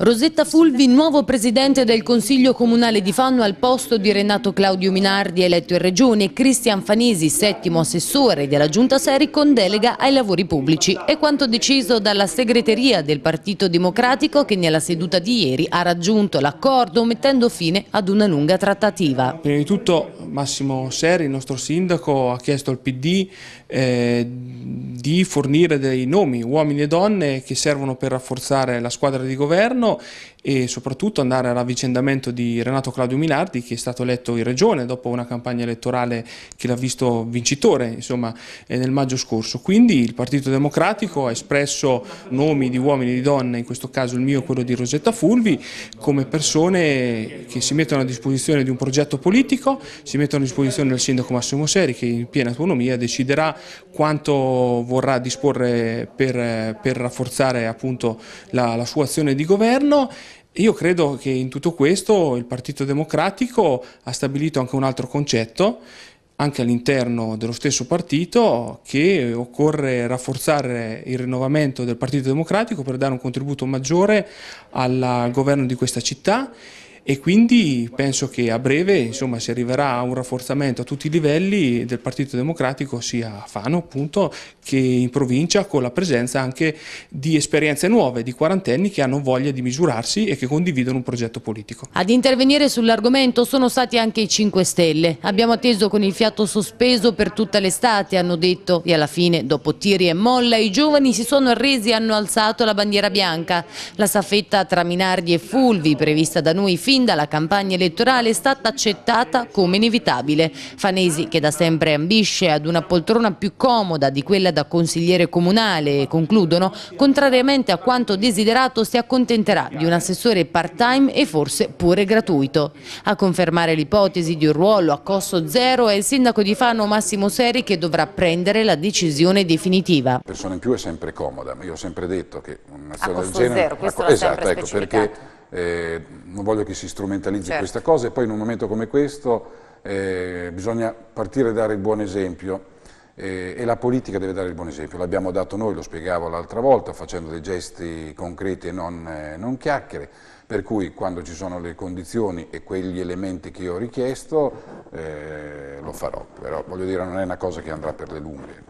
Rosetta Fulvi, nuovo presidente del Consiglio Comunale di Fanno al posto di Renato Claudio Minardi, eletto in Regione, e Cristian Fanisi, settimo assessore della Giunta Seri, con delega ai lavori pubblici. È quanto deciso dalla segreteria del Partito Democratico che nella seduta di ieri ha raggiunto l'accordo mettendo fine ad una lunga trattativa. Prima di tutto Massimo Seri, il nostro sindaco, ha chiesto al PD eh, di fornire dei nomi, uomini e donne che servono per rafforzare la squadra di governo e soprattutto andare all'avvicendamento di Renato Claudio Minardi che è stato eletto in regione dopo una campagna elettorale che l'ha visto vincitore insomma, eh, nel maggio scorso. Quindi il Partito Democratico ha espresso nomi di uomini e di donne, in questo caso il mio e quello di Rosetta Fulvi, come persone che si mettono a disposizione di un progetto politico, si mettono a disposizione del sindaco Massimo Seri che in piena autonomia deciderà quanto vuole vorrà disporre per, per rafforzare appunto la, la sua azione di governo io credo che in tutto questo il Partito Democratico ha stabilito anche un altro concetto, anche all'interno dello stesso partito, che occorre rafforzare il rinnovamento del Partito Democratico per dare un contributo maggiore al governo di questa città e quindi penso che a breve insomma, si arriverà a un rafforzamento a tutti i livelli del Partito Democratico sia a Fano appunto che in provincia con la presenza anche di esperienze nuove, di quarantenni che hanno voglia di misurarsi e che condividono un progetto politico. Ad intervenire sull'argomento sono stati anche i 5 Stelle. Abbiamo atteso con il fiato sospeso per tutta l'estate, hanno detto, e alla fine dopo tiri e molla i giovani si sono arresi e hanno alzato la bandiera bianca. La saffetta tra Minardi e Fulvi prevista da noi fino fin dalla campagna elettorale è stata accettata come inevitabile. Fanesi, che da sempre ambisce ad una poltrona più comoda di quella da consigliere comunale, concludono, contrariamente a quanto desiderato si accontenterà di un assessore part-time e forse pure gratuito. A confermare l'ipotesi di un ruolo a costo zero è il sindaco di Fano Massimo Seri che dovrà prendere la decisione definitiva. La persona in più è sempre comoda, ma io ho sempre detto che una persona del genere... Zero, questo a, esatto, ecco, perché eh, non voglio che si strumentalizzi certo. questa cosa e poi in un momento come questo eh, bisogna partire e dare il buon esempio eh, e la politica deve dare il buon esempio, l'abbiamo dato noi, lo spiegavo l'altra volta facendo dei gesti concreti e non, eh, non chiacchiere per cui quando ci sono le condizioni e quegli elementi che io ho richiesto eh, lo farò, però voglio dire non è una cosa che andrà per le lunghe.